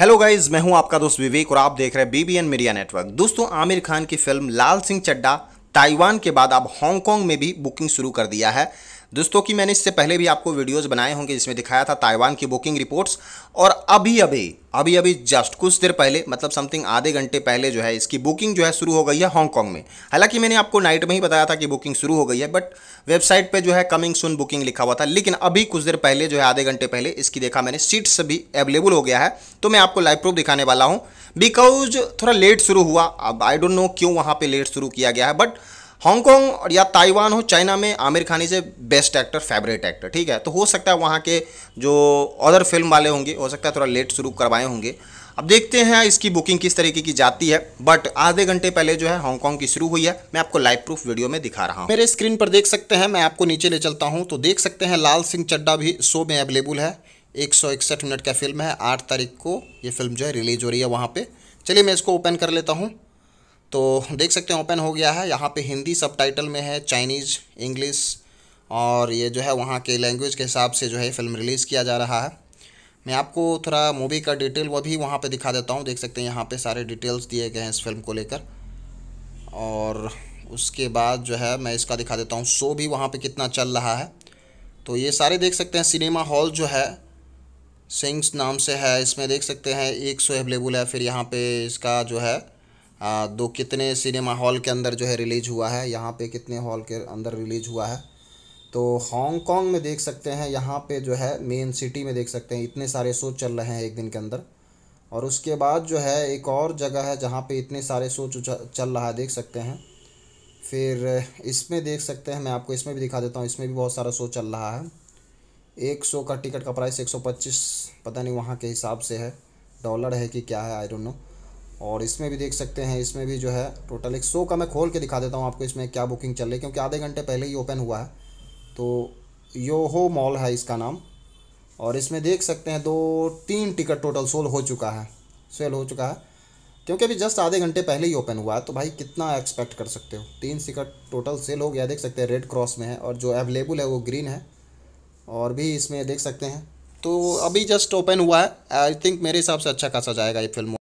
hello guys मैं हूं आपका दोस्त विवेक और आप देख रहे हैं बीबीएन मीडिया नेटवर्क दोस्तों आमिर खान की फिल्म लाल सिंह चड्डा ताइवान के बाद अब हांगकांग में भी बुकिंग शुरू कर दिया है दोस्तों कि मैंने इससे पहले भी आपको वीडियोस बनाए होंगे जिसमें दिखाया था ताइवान की बुकिंग रिपोर्ट्स और अभी अभी अभी अभी जस्ट कुछ देर पहले मतलब समथिंग आधे घंटे पहले जो है इसकी बुकिंग जो है शुरू हो गई है हांगकॉन्ग में हालांकि मैंने आपको नाइट में ही बताया था कि बुकिंग शुरू हो गई है बट वेबसाइट पे जो है कमिंग सुन बुकिंग लिखा हुआ था लेकिन अभी कुछ देर पहले जो है आधे घंटे पहले इसकी देखा मैंने सीट्स भी अवेलेबल हो गया है तो मैं आपको लाइव प्रूफ दिखाने वाला हूँ बिकॉज थोड़ा लेट शुरू हुआ अब आई डोंट नो क्यों वहाँ पर लेट शुरू किया गया है बट हांगकॉन्ग या ताइवान हो चाइना में Aamir Khan is a best actor favourite actor ठीक है तो हो सकता है वहाँ के जो अदर फिल्म वाले होंगे हो सकता है थोड़ा लेट शुरू करवाए होंगे अब देखते हैं इसकी बुकिंग किस तरीके की जाती है बट आधे घंटे पहले जो है हांगकॉन्ग की शुरू हुई है मैं आपको लाइव प्रूफ वीडियो में दिखा रहा हूँ मेरे स्क्रीन पर देख सकते हैं मैं आपको नीचे ले चलता हूँ तो देख सकते हैं लाल सिंह चड्डा भी शो में अवेलेबल है एक मिनट का फिल्म है आठ तारीख को ये फिल्म जो है रिलीज हो रही है वहाँ पर चलिए मैं इसको ओपन कर लेता हूँ तो देख सकते हैं ओपन हो गया है यहाँ पे हिंदी सब टाइटल में है चाइनीज़ इंग्लिश और ये जो है वहाँ के लैंग्वेज के हिसाब से जो है फिल्म रिलीज़ किया जा रहा है मैं आपको थोड़ा मूवी का डिटेल वो भी वहाँ पे दिखा देता हूँ देख सकते हैं यहाँ पे सारे डिटेल्स दिए गए हैं इस फिल्म को लेकर और उसके बाद जो है मैं इसका दिखा देता हूँ शो भी वहाँ पर कितना चल रहा है तो ये सारे देख सकते हैं सिनेमा हॉल जो है सिंग्स नाम से है इसमें देख सकते हैं एक शो अवेलेबल है फिर यहाँ पर इसका जो है दो कितने सिनेमा हॉल के अंदर जो है रिलीज हुआ है यहाँ पे कितने हॉल के अंदर रिलीज हुआ है तो हांगकांग में देख सकते हैं यहाँ पे जो है मेन सिटी में देख सकते हैं इतने सारे शो चल रहे हैं एक दिन के अंदर और उसके बाद जो है एक और जगह है जहाँ पे इतने सारे शो चल रहा है देख सकते हैं फिर इसमें देख सकते हैं मैं आपको इसमें भी दिखा देता हूँ इसमें भी बहुत सारा शो चल रहा है एक शो का टिकट का प्राइस एक सौ पच्चीस पता नहीं वहाँ के हिसाब से है डॉलर है कि क्या है आई डोंट नो और इसमें भी देख सकते हैं इसमें भी जो है टोटल एक सौ का मैं खोल के दिखा देता हूँ आपको इसमें क्या बुकिंग चल रही है क्योंकि आधे घंटे पहले ही ओपन हुआ है तो योहो मॉल है इसका नाम और इसमें देख सकते हैं दो तीन टिकट टोटल सोल हो चुका है सेल हो चुका है क्योंकि अभी जस्ट आधे घंटे पहले ही ओपन हुआ है तो भाई कितना एक्सपेक्ट कर सकते हो तीन टिकट टोटल सेल हो गया देख सकते हैं रेड क्रॉस में है और जो अवेलेबल है वो ग्रीन है और भी इसमें देख सकते हैं तो अभी जस्ट ओपन हुआ है आई थिंक मेरे हिसाब से अच्छा खासा जाएगा ये फिल्म